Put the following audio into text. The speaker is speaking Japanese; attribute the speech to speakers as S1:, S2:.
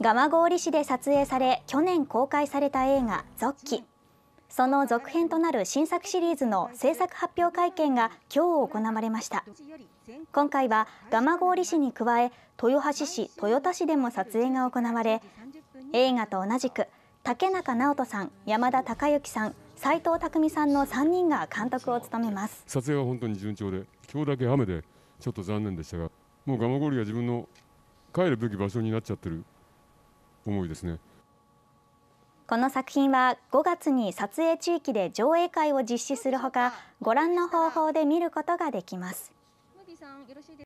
S1: 蒲郡市で撮影され去年公開された映画「ゾッキ」その続編となる新作シリーズの制作発表会見が今日行われました今回は蒲郡市に加え豊橋市豊田市でも撮影が行われ映画と同じく竹中直人さん山田孝之さん斉藤匠さんの3人が監督を務めます
S2: 撮影は本当に順調で今日だけ雨でちょっと残念でしたがもう蒲郡が自分の帰るべき場所になっちゃってる思いですね。
S1: この作品は5月に撮影地域で上映会を実施するほかご覧の方法で見ることができます。